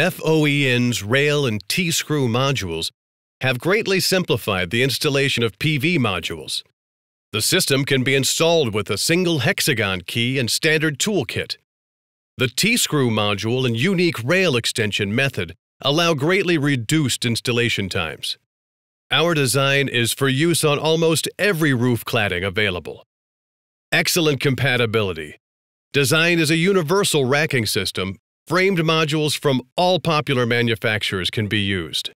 FOEN's rail and T-screw modules have greatly simplified the installation of PV modules. The system can be installed with a single hexagon key and standard toolkit. The T-screw module and unique rail extension method allow greatly reduced installation times. Our design is for use on almost every roof cladding available. Excellent compatibility. Design is a universal racking system Framed modules from all popular manufacturers can be used.